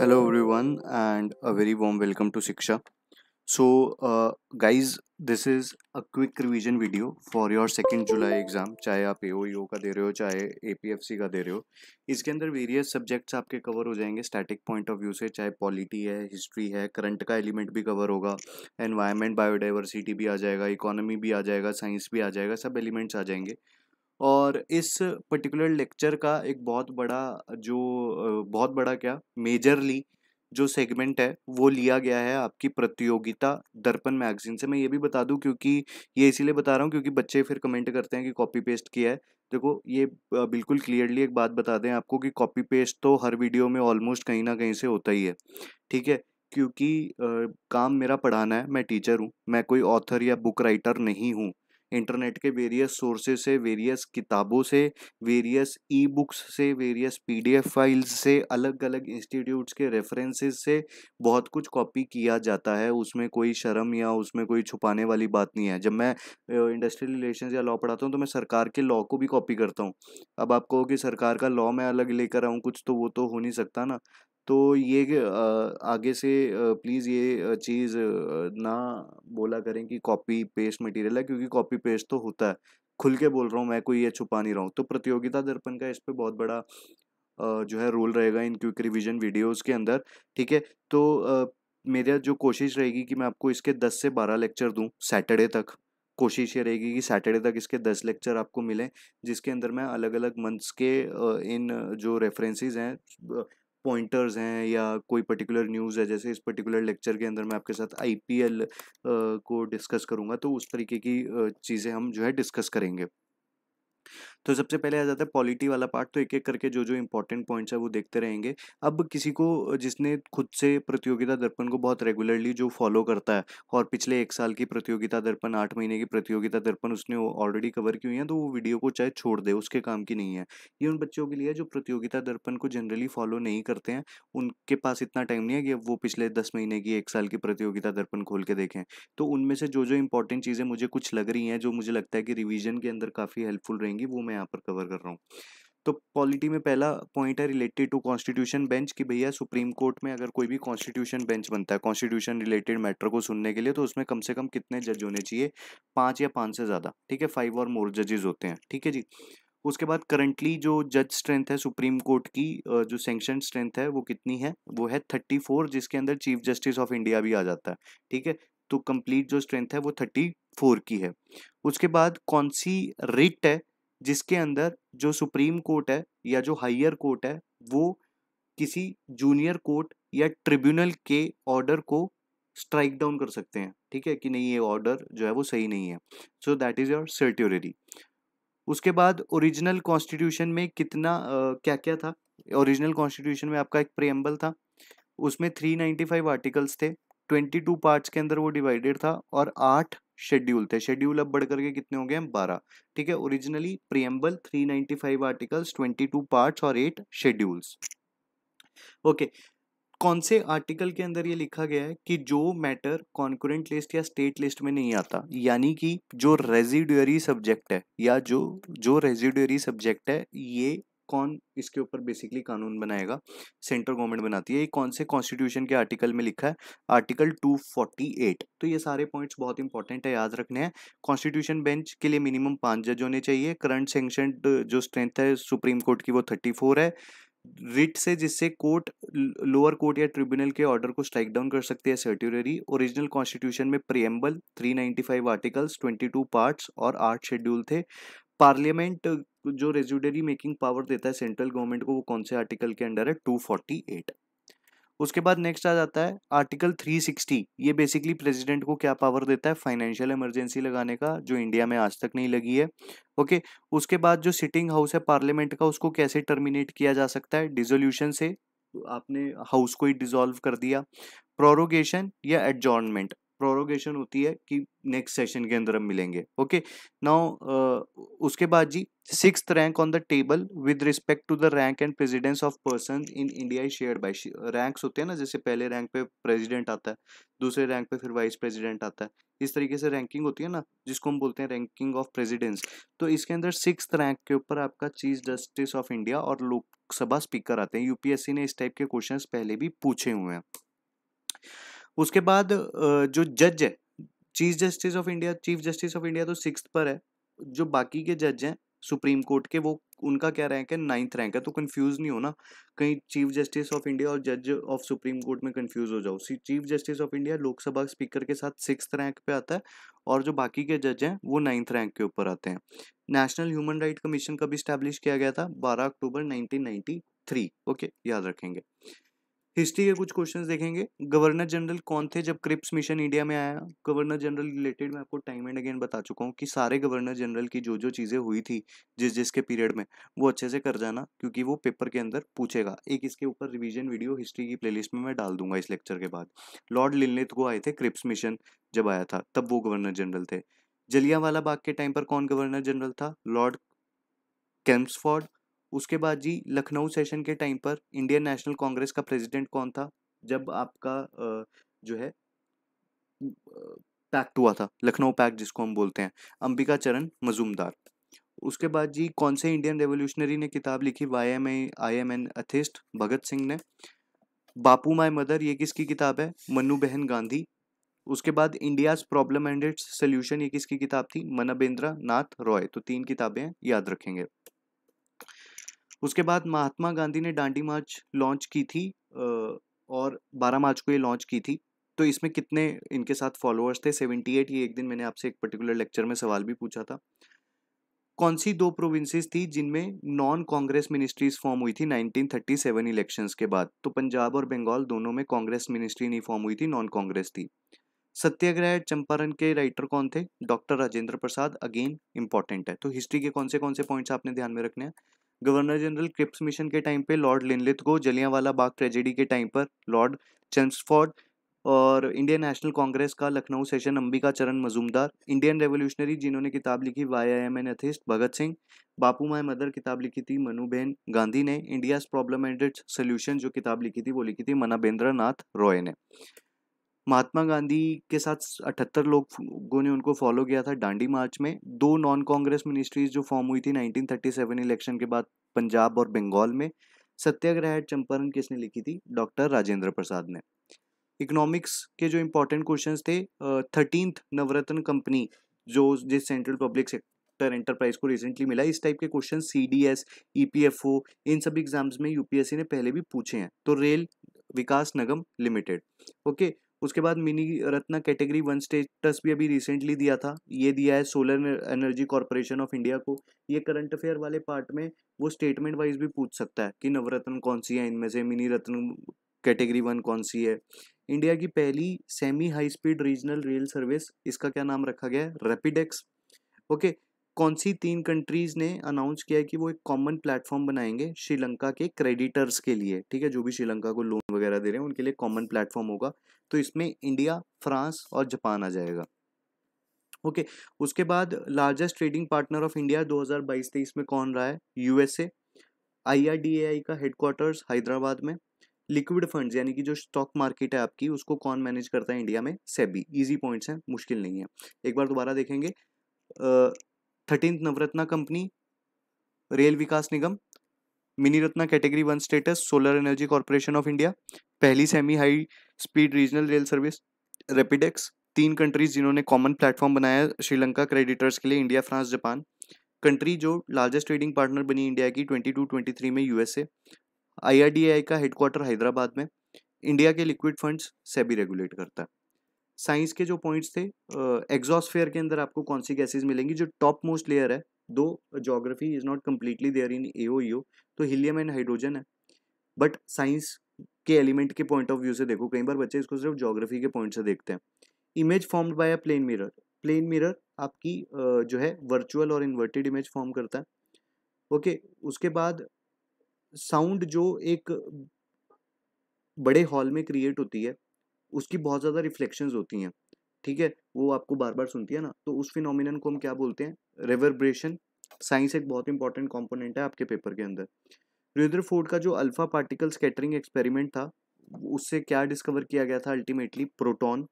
hello everyone and very warm welcome to Shiksha so uh, this is a quick quick video for your your July exam चाहे आप ए का दे रहे हो चाहे सी का दे रहे हो इसके अंदर वेरियस सब्जेक्ट्स आपके कवर हो जाएंगे स्टैटिक पॉइंट ऑफ व्यू से चाहे पॉलिटी है हिस्ट्री है करंट का एलिमेंट भी कवर होगा एनवायरमेंट बायोडाइवर्सिटी भी आ जाएगा इकोनॉमी भी आ जाएगा साइंस भी आ जाएगा सब एलिमेंट्स आ जाएंगे और इस पर्टिकुलर लेक्चर का एक बहुत बड़ा जो बहुत बड़ा क्या मेजरली जो सेगमेंट है वो लिया गया है आपकी प्रतियोगिता दर्पण मैगजीन से मैं ये भी बता दूं क्योंकि ये इसीलिए बता रहा हूँ क्योंकि बच्चे फिर कमेंट करते हैं कि कॉपी पेस्ट किया है देखो ये बिल्कुल क्लियरली एक बात बता दें आपको कि कॉपी पेस्ट तो हर वीडियो में ऑलमोस्ट कहीं ना कहीं से होता ही है ठीक है क्योंकि आ, काम मेरा पढ़ाना है मैं टीचर हूँ मैं कोई ऑथर या बुक राइटर नहीं हूँ इंटरनेट के वेरियस सोर्सेज से वेरियस किताबों से वेरियस ई बुक्स से वेरियस पीडीएफ फाइल्स से अलग अलग इंस्टीट्यूट्स के रेफरेंसेज से बहुत कुछ कॉपी किया जाता है उसमें कोई शर्म या उसमें कोई छुपाने वाली बात नहीं है जब मैं इंडस्ट्रियल रिलेशन या लॉ पढ़ाता हूँ तो मैं सरकार के लॉ को भी कॉपी करता हूँ अब आप कहो कि सरकार का लॉ मैं अलग लेकर आऊँ कुछ तो वो तो हो नहीं सकता ना तो ये आगे से प्लीज़ ये चीज़ ना बोला करें कि कॉपी पेस्ट मटेरियल है क्योंकि कॉपी पेस्ट तो होता है खुल के बोल रहा हूँ मैं कोई ये छुपा नहीं रहा हूँ तो प्रतियोगिता दर्पण का इस पर बहुत बड़ा जो है रोल रहेगा इन क्विक रिविजन वीडियोज़ के अंदर ठीक है तो मेरा जो कोशिश रहेगी कि मैं आपको इसके दस से बारह लेक्चर दूँ सैटरडे तक कोशिश ये रहेगी कि सैटरडे तक इसके दस लेक्चर आपको मिलें जिसके अंदर मैं अलग अलग मंथ्स के इन जो रेफरेंसेस हैं पॉइंटर्स हैं या कोई पर्टिकुलर न्यूज़ है जैसे इस पर्टिकुलर लेक्चर के अंदर मैं आपके साथ आईपीएल को डिस्कस करूंगा तो उस तरीके की चीज़ें हम जो है डिस्कस करेंगे तो सबसे पहले आ जाता है पॉलिटी वाला पार्ट तो एक एक करके जो जो इंपॉर्टेंट पॉइंट्स है वो देखते रहेंगे अब किसी को जिसने खुद से प्रतियोगिता दर्पण को बहुत रेगुलरली जो फॉलो करता है और पिछले एक साल की प्रतियोगिता दर्पण आठ महीने की प्रतियोगिता दर्पण उसने ऑलरेडी कवर की हुई है तो वो वीडियो को चाहे छोड़ दे उसके काम की नहीं है ये उन बच्चों के लिए जो प्रतियोगिता दर्पण को जनरली फॉलो नहीं करते हैं उनके पास इतना टाइम नहीं है कि अब वो पिछले दस महीने की एक साल की प्रतियोगिता दर्पण खोल के देखें तो उनमें से जो जो इंपॉर्टेंट चीज़ें मुझे कुछ लग रही हैं जो मुझे लगता है कि रिविजन के अंदर काफ़ी हेल्पफुल रहेंगी वो मैं यहाँ पर कवर कर रहा हूँ तो पॉलिटी में पहला पॉइंट है रिलेटेड टू कॉन्स्टिट्यूशन बेंच कि भैया सुप्रीम कोर्ट में अगर कोई भी कॉन्स्टिट्यूशन बेंच बनता है कॉन्स्टिट्यूशन रिलेटेड मैटर को सुनने के लिए तो उसमें कम से कम कितने जज होने चाहिए पाँच या पाँच से ज़्यादा ठीक है फाइव और मोर जजेज होते हैं ठीक है जी उसके बाद करंटली जो जज स्ट्रेंथ है सुप्रीम कोर्ट की जो सेंक्शन स्ट्रेंथ है वो कितनी है वो है थर्टी फोर जिसके अंदर चीफ जस्टिस ऑफ इंडिया भी आ जाता है ठीक है तो कंप्लीट जो स्ट्रेंथ है वो थर्टी फोर की है उसके बाद कौन सी रिट है जिसके अंदर जो सुप्रीम कोर्ट है या जो हायर कोर्ट है वो किसी जूनियर कोर्ट या ट्रिब्यूनल के ऑर्डर को स्ट्राइक डाउन कर सकते हैं ठीक है कि नहीं ये ऑर्डर जो है वो सही नहीं है so that is your certiorari उसके बाद ओरिजिनल कॉन्स्टिट्यूशन में कितना क्या क्या था ओरिजिनल कॉन्स्टिट्यूशन में आपका एक प्रियम्बल था उसमें 395 आर्टिकल्स थे ट्वेंटी टू पार्ट के अंदर वो डिवाइडेड था और आठ शेड्यूल थे शेड्यूल अब बढ़ करके कितने हो गए हैं बारह ठीक है originally preamble three ninety five articles twenty two part और एट शेड्यूल्स ओके कौन से आर्टिकल के अंदर ये लिखा गया है कि जो मैटर कॉन्कुरेंट लिस्ट या स्टेट लिस्ट में नहीं आता यानी कि जो रेजिडरी सब्जेक्ट है या जो जो रेजिडरी सब्जेक्ट है ये कौन इसके ऊपर बेसिकली कानून बनाएगा सेंट्रल गवर्नमेंट बनाती है ये कौन से कॉन्स्टिट्यूशन के आर्टिकल में लिखा है आर्टिकल 248 तो ये सारे पॉइंट्स बहुत इंपॉर्टेंट है याद रखने हैं कॉन्स्टिट्यूशन बेंच के लिए मिनिमम पाँच जज होने चाहिए करंट सेंक्शन जो स्ट्रेंथ है सुप्रीम कोर्ट की वो थर्टी है रिट से जिससे कोर्ट लोअर कोर्ट या ट्रिब्यूनल के ऑर्डर को स्ट्राइक डाउन कर सकते हैं सर्ट्यूररी ओरिजिनल कॉन्स्टिट्यूशन में प्रियम्बल 395 आर्टिकल्स 22 पार्ट्स और आठ शेड्यूल थे पार्लियामेंट जो रेजुडरी मेकिंग पावर देता है सेंट्रल गवर्नमेंट को वो कौन से आर्टिकल के अंडर है 248 उसके बाद नेक्स्ट आ जाता है आर्टिकल 360 ये बेसिकली प्रेसिडेंट को क्या पावर देता है फाइनेंशियल इमरजेंसी लगाने का जो इंडिया में आज तक नहीं लगी है ओके उसके बाद जो सिटिंग हाउस है पार्लियामेंट का उसको कैसे टर्मिनेट किया जा सकता है डिजोल्यूशन से आपने हाउस को ही डिजोल्व कर दिया प्रोरोगेशन या एडजॉर्नमेंट प्रोरोगेशन होती है कि नेक्स्ट सेशन के अंदर हम मिलेंगे ओके नाउ उसके बाद जी six rank on the table with respect to the rank and precedence of person in India is share by ranks होते हैं ना जैसे पहले रैंक पे प्रेजिडेंट आता है दूसरे रैंक पे फिर वाइस प्रेजिडेंट आता है इस तरीके से रैंकिंग होती है ना जिसको हम बोलते हैं रैंकिंग ऑफ प्रेजिडेंस तो इसके अंदर सिक्स रैंक के ऊपर आपका चीफ जस्टिस ऑफ इंडिया और लोकसभा स्पीकर आते हैं यूपीएससी ने इस टाइप के क्वेश्चन पहले भी पूछे हुए हैं उसके बाद जो जज है chief justice of India chief justice of India तो सिक्स पर है जो बाकी के जज हैं सुप्रीम कोर्ट के वो उनका क्या रैंक है नाइन्थ रैंक है तो कंफ्यूज नहीं होना कहीं चीफ जस्टिस ऑफ इंडिया और जज ऑफ सुप्रीम कोर्ट में कंफ्यूज हो जाओ chief justice of India Lok Sabha speaker के साथ सिक्स रैंक पे आता है और जो बाकी के जज हैं वो नाइन्थ रैंक के ऊपर आते हैं नेशनल ह्यूमन राइट कमीशन कब स्टैब्लिश किया गया था बारह अक्टूबर नाइनटीन थ्री ओके याद रखेंगे हिस्ट्री के कुछ क्वेश्चंस देखेंगे गवर्नर जनरल कौन थे जब क्रिप्स मिशन इंडिया में आया गवर्नर जनरल रिलेटेड मैं आपको टाइम एंड अगेन बता चुका हूँ कि सारे गवर्नर जनरल की जो जो चीज़ें हुई थी जिस जिसके पीरियड में वो अच्छे से कर जाना क्योंकि वो पेपर के अंदर पूछेगा एक इसके ऊपर रिविजन वीडियो हिस्ट्री की प्ले में मैं डाल दूंगा इस लेक्चर के बाद लॉर्ड लिलनेत को आए थे क्रिप्स मिशन जब आया था तब वो गवर्नर जनरल थे जलियावाला बाग के टाइम पर कौन गवर्नर जनरल था लॉर्ड कैम्सफोर्ड उसके बाद जी लखनऊ सेशन के टाइम पर इंडियन नेशनल कांग्रेस का प्रेसिडेंट कौन था जब आपका जो है पैक्ट हुआ था लखनऊ पैक्ट जिसको हम बोलते हैं अंबिका चरण मजूमदार उसके बाद जी कौन से इंडियन रेवोल्यूशनरी ने किताब लिखी why am I I am an atheist Bhagat Singh ने बापू माई मदर ये किसकी किताब है मनु बहन गांधी उसके बाद India's problem and its solution ये किसकी किताब थी मनबेंद्र नाथ रॉय तो तीन किताबें याद रखेंगे उसके बाद महात्मा गांधी ने डांडी मार्च लॉन्च की थी और 12 मार्च को ये लॉन्च की थी तो इसमें कितने इनके साथ फॉलोअर्स थे 78 ये एक दिन मैंने आपसे एक पर्टिकुलर लेक्चर में सवाल भी पूछा था कौन सी दो प्रोविंसेस थी जिनमें नॉन कांग्रेस मिनिस्ट्रीज फॉर्म हुई थी 1937 इलेक्शंस के बाद तो पंजाब और बंगाल दोनों में कांग्रेस मिनिस्ट्री नहीं फॉर्म हुई थी नॉन कांग्रेस थी सत्याग्रह चंपारण के राइटर कौन थे doctor Rajendra Prasad again important है तो हिस्ट्री के कौन से कौन से पॉइंट्स आपने ध्यान में रखने हैं गवर्नर जनरल क्रिप्स मिशन के टाइम पे लॉर्ड लिनलिथ को जलियांवाला बाग ट्रेजेडी के टाइम पर लॉर्ड चेंसफोर्ड और इंडियन नेशनल कांग्रेस का लखनऊ सेशन अंबिका चरण मजूमदार इंडियन रेवोल्यूशनरी जिन्होंने किताब लिखी why I am an atheist Bhagat Singh Bapu my mother किताब लिखी थी मनुबेन गांधी ने India's problem and its solution जो किताब लिखी थी वो लिखी थी मनाबेंद्र नाथ रॉय ने महात्मा गांधी के साथ अठहत्तर लोगों ने उनको फॉलो किया था डांडी मार्च में दो नॉन कांग्रेस मिनिस्ट्रीज जो फॉर्म हुई थी 1937 इलेक्शन के बाद पंजाब और बंगाल में सत्याग्रह चंपारण किसने लिखी थी डॉक्टर राजेंद्र प्रसाद ने इकोनॉमिक्स के जो इम्पोर्टेंट क्वेश्चन थे थर्टींथ नवरत्न कंपनी जो जिस सेंट्रल पब्लिक सेक्टर एंटरप्राइज को रिसेंटली मिला इस टाइप के question C D S E P F O इन सभी एग्जाम्स में यूपीएससी ने पहले भी पूछे हैं तो रेल विकास निगम लिमिटेड ओके उसके बाद mini Ratna category one status भी अभी रिसेंटली दिया था ये दिया है Solar Energy Corporation of India को ये करंट अफेयर वाले पार्ट में वो स्टेटमेंट वाइज भी पूछ सकता है कि नवरत्न कौन सी है इनमें से मिनी रत्न कैटेगरी वन कौन सी है इंडिया की पहली semi high speed regional rail service इसका क्या नाम रखा गया है रेपिडेक्स ओके कौन सी तीन कंट्रीज ने अनाउंस किया है कि वो एक कॉमन प्लेटफॉर्म बनाएंगे श्रीलंका के क्रेडिटर्स के लिए ठीक है जो भी श्रीलंका को लोन वगैरह दे रहे हैं उनके लिए कॉमन प्लेटफॉर्म होगा तो इसमें इंडिया फ्रांस और जापान आ जाएगा ओके okay, उसके बाद largest trading partner of India 2022-23 में कौन रहा है यूएसए आईआरडीएआई का हेडक्वार्टर्स हैदराबाद में लिक्विड फंड्स यानी कि जो स्टॉक मार्केट है आपकी उसको कौन मैनेज करता है इंडिया में सेबी इजी पॉइंट्स हैं मुश्किल नहीं है एक बार दोबारा देखेंगे thirteen Navratna company Rail Vikas Nigam mini Ratna category one status Solar Energy Corporation of India पहली semi high speed regional rail service Rapidex तीन कंट्रीज जिन्होंने कॉमन प्लेटफॉर्म बनाया श्रीलंका क्रेडिटर्स के लिए इंडिया फ्रांस जापान कंट्री जो लार्जेस्ट ट्रेडिंग पार्टनर बनी इंडिया की ट्वेंटी टू ट्वेंटी थ्री में यूएसए आई का हेडक्वार्टर हैदराबाद में इंडिया के लिक्विड फंड्स सेबी रेगुलेट करता है साइंस के जो पॉइंट्स थे एग्जॉस्फेयर के अंदर आपको कौन सी गैसेज मिलेंगी जो टॉप मोस्ट लेयर है though geography is not completely there in A O e तो हीलियम एंड हाइड्रोजन है बट साइंस के एलिमेंट के पॉइंट ऑफ व्यू से देखो कई बार बच्चे इसको सिर्फ जोग्राफी के पॉइंट से देखते हैं image formed by a plane mirror plane mirror आपकी जो है वर्चुअल और इन्वर्टेड इमेज फॉर्म करता है ओके okay, उसके बाद साउंड जो एक बड़े हॉल में क्रिएट होती है उसकी बहुत ज़्यादा रिफ्लेक्शंस होती हैं ठीक है वो आपको बार बार सुनती है ना तो उस फिनोमिनन को हम क्या बोलते हैं रेवरब्रेशन साइंस एक बहुत इंपॉर्टेंट कॉम्पोनेंट है आपके पेपर के अंदर फोर्ड का जो अल्फा पार्टिकल स्कैटरिंग एक्सपेरिमेंट था उससे क्या डिस्कवर किया गया था अल्टीमेटली प्रोटॉन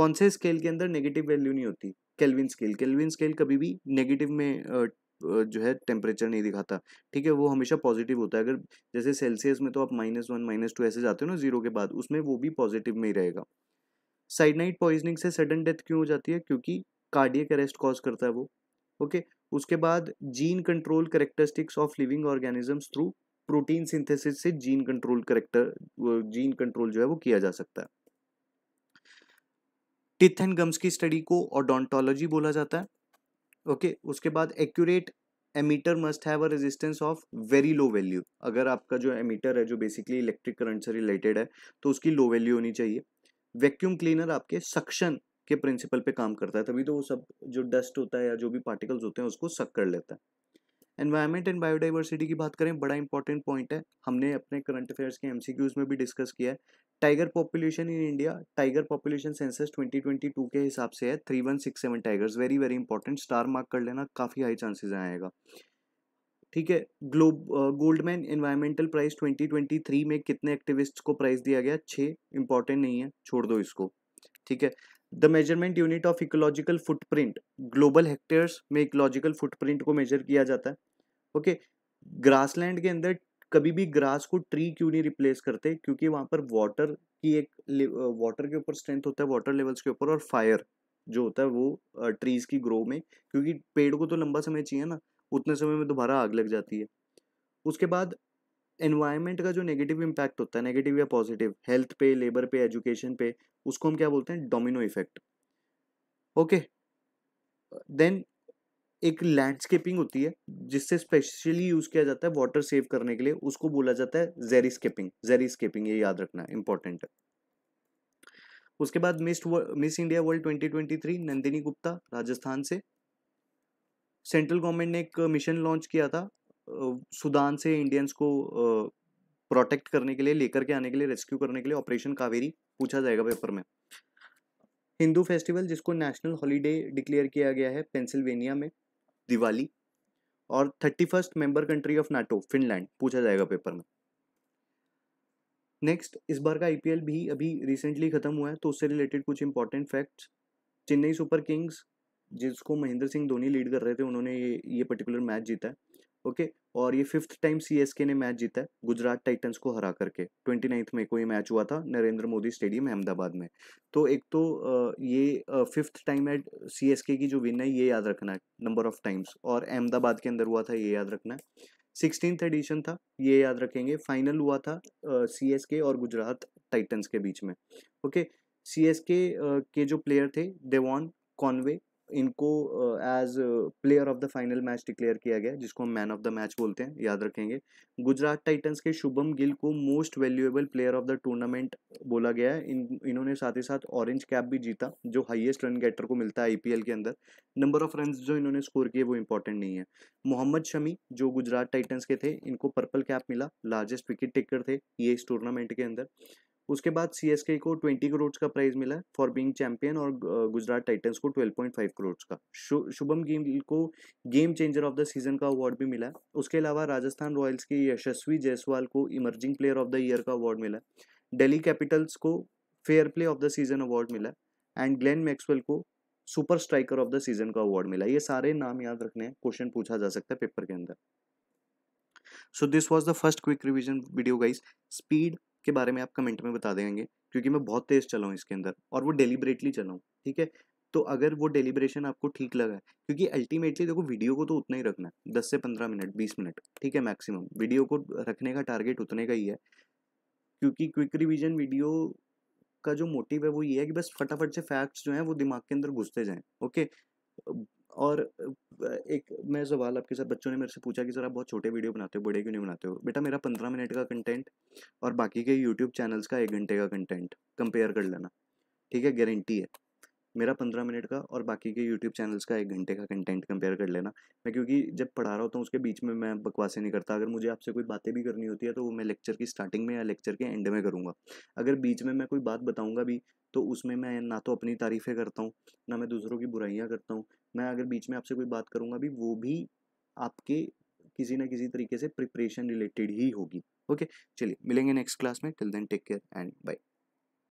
कौन से स्केल के अंदर नेगेटिव वैल्यू नहीं होती केल्विन स्केल केल्विन स्केल कभी भी नेगेटिव में जो है टेम्परेचर नहीं दिखाता ठीक है वो हमेशा पॉजिटिव होता है अगर जैसे सेल्सियस में तो आप माइनस वन माइनस टू ऐसे जाते हो ना जीरो के बाद उसमें वो भी पॉजिटिव में ही रहेगा साइडनाइट पॉइजनिंग से सडन डेथ क्यों हो जाती है क्योंकि कार्डियक अरेस्ट कॉज करता है वो ओके उसके बाद gene control characteristics of living organisms through protein synthesis से gene control character gene control जो है वो किया जा सकता है टिथ एंड गम्स की स्टडी को ऑडोंटोलॉजी बोला जाता है ओके उसके बाद accurate ammeter must have a resistance of very low value अगर आपका जो एमीटर है जो बेसिकली इलेक्ट्रिक करंट से रिलेटेड है तो उसकी लो वैल्यू होनी चाहिए वैक्यूम क्लीनर आपके सक्शन के प्रिंसिपल पे काम करता है तभी तो वो सब जो डस्ट होता है या जो भी पार्टिकल्स होते हैं उसको सक कर लेता है एनवायरमेंट एंड बायोडाइवर्सिटी की बात करें बड़ा इंपॉर्टेंट पॉइंट है हमने अपने करंट अफेयर्स के एमसीक्यूज में भी डिस्कस किया है tiger population in India tiger population census 2022 के हिसाब से है three one six seven tigers very very important star mark कर लेना काफ़ी हाई चांसेस आएगा ठीक है ग्लोब गोल्डमैन इन्वायरमेंटल प्राइस 2023 में कितने एक्टिविस्ट को प्राइस दिया गया छः इंपॉर्टेंट नहीं है छोड़ दो इसको ठीक है the measurement unit of ecological footprint global hectares में इकोलॉजिकल फुटप्रिंट को मेजर किया जाता है ओके ग्रासलैंड के अंदर कभी भी ग्रास को ट्री क्यों नहीं रिप्लेस करते क्योंकि वहाँ पर वाटर की एक वाटर के ऊपर स्ट्रेंथ होता है वाटर लेवल्स के ऊपर और फायर जो होता है वो ट्रीज़ की ग्रो में क्योंकि पेड़ को तो लंबा समय चाहिए ना उतने समय में दोबारा आग लग जाती है उसके बाद एनवायरमेंट का जो नेगेटिव इम्पैक्ट होता है नेगेटिव या पॉजिटिव हेल्थ पे लेबर पे एजुकेशन पे उसको हम क्या बोलते हैं डोमिनो इफेक्ट ओके देन एक लैंडस्केपिंग होती है जिससे स्पेशली यूज किया जाता है वाटर सेव करने के लिए उसको बोला जाता है जेरीस्केपिंग जेरीस्केपिंग ये याद रखना इंपॉर्टेंट है उसके बाद Miss Miss India World 2023 Nandini Gupta Rajasthan से सेंट्रल गवर्नमेंट ने एक मिशन लॉन्च किया था सुदान से इंडियंस को प्रोटेक्ट करने के लिए लेकर के आने के लिए रेस्क्यू करने के लिए ऑपरेशन कावेरी पूछा जाएगा पेपर में हिंदू फेस्टिवल जिसको नेशनल हॉलीडे डिक्लेयर किया गया है पेंसिल्वेनिया में दिवाली और thirty first member country of NATO Finland पूछा जाएगा पेपर में नेक्स्ट इस बार का आईपीएल भी अभी रिसेंटली ख़त्म हुआ है तो उससे रिलेटेड कुछ important facts Chennai Super Kings जिसको महेंद्र सिंह धोनी लीड कर रहे थे उन्होंने ये ये पर्टिकुलर मैच जीता है ओके और ये फिफ्थ टाइम सीएसके ने मैच जीता है गुजरात टाइटंस को हरा करके ट्वेंटी नाइन्थ मई को ये मैच हुआ था नरेंद्र मोदी स्टेडियम अहमदाबाद में तो एक तो ये फिफ्थ टाइम एस सीएसके की जो विन है ये याद रखना है नंबर ऑफ टाइम्स और अहमदाबाद के अंदर हुआ था ये याद रखना है सिक्सटीन एडिशन था ये याद रखेंगे फाइनल हुआ था के और गुजरात टाइटन्स के बीच में ओके एस के जो प्लेयर थे देवॉन कॉनवे इनको as player of the final match declare किया गया जिसको हम मैन ऑफ द मैच बोलते हैं याद रखेंगे गुजरात टाइटन्स के शुभम गिल को most valuable player of the tournament बोला गया है इन इन्होंने साथ ही साथ ऑरेंज कैप भी जीता जो हाईएस्ट रन गेटर को मिलता है आईपीएल के अंदर नंबर ऑफ रन जो इन्होंने स्कोर किए वो इंपॉर्टेंट नहीं है मोहम्मद शमी जो गुजरात टाइटन्स के थे इनको पर्पल कैप मिला लार्जेस्ट विकेट टेकर थे ये इस टूर्नामेंट के अंदर उसके बाद सी को ट्वेंटी करोड़ का प्राइज मिला फॉर बींग चैंपियन और गुजरात टाइटन्स को ट्वेल्व पॉइंट फाइव करोड़ का शुभम गिल को game changer of the season का अवार्ड भी मिला उसके अलावा राजस्थान रॉयल्स के यशस्वी जायसवाल को emerging player of the year का अवार्ड मिला डेली कैपिटल्स को fair play of the season award मिला एंड ग्लेन मैक्सवेल को super striker of the season का अवार्ड मिला ये सारे नाम याद रखने हैं क्वेश्चन पूछा जा सकता है पेपर के अंदर so this was the first quick revision video guys speed के बारे में आप कमेंट में बता देंगे क्योंकि मैं बहुत तेज़ चला हूँ इसके अंदर और वो डेलीबरेटली चलाऊँ ठीक है तो अगर वो डेलीब्रेशन आपको ठीक लगा है क्योंकि अल्टीमेटली देखो वीडियो को तो उतना ही रखना है दस से पंद्रह मिनट बीस मिनट ठीक है मैक्सिमम वीडियो को रखने का टारगेट उतने का ही है क्योंकि क्विक रिविजन वीडियो का जो मोटिव है वो ये है कि बस फटाफट से फैक्ट्स जो हैं वो दिमाग के अंदर घुसते जाएँ ओके और एक मैं सवाल आपके साथ बच्चों ने मेरे से पूछा कि सर आप बहुत छोटे वीडियो बनाते हो बड़े क्यों नहीं बनाते हो बेटा मेरा पंद्रह मिनट का कंटेंट और बाकी के यूट्यूब चैनल्स का एक घंटे का कंटेंट कंपेयर कर लेना ठीक है गारंटी है मेरा पंद्रह मिनट का और बाकी के यूट्यूब चैनल्स का एक घंटे का कंटेंट कंपेयर कर लेना मैं क्योंकि जब पढ़ा रहा होता हूँ उसके बीच में मैं बकवासें नहीं करता अगर मुझे आपसे कोई बातें भी करनी होती है तो वो मैं लेक्चर की स्टार्टिंग में या लेक्चर के एंड में करूँगा अगर बीच में मैं कोई बात बताऊँगा भी तो उसमें मैं ना तो अपनी तारीफ़ें करता हूँ ना मैं दूसरों की बुराइयाँ करता हूँ मैं अगर बीच में आपसे कोई बात करूँगा भी वो भी आपके किसी ना किसी तरीके से प्रिपरेशन रिलेटेड ही होगी ओके चलिए मिलेंगे नेक्स्ट क्लास में till then take care and bye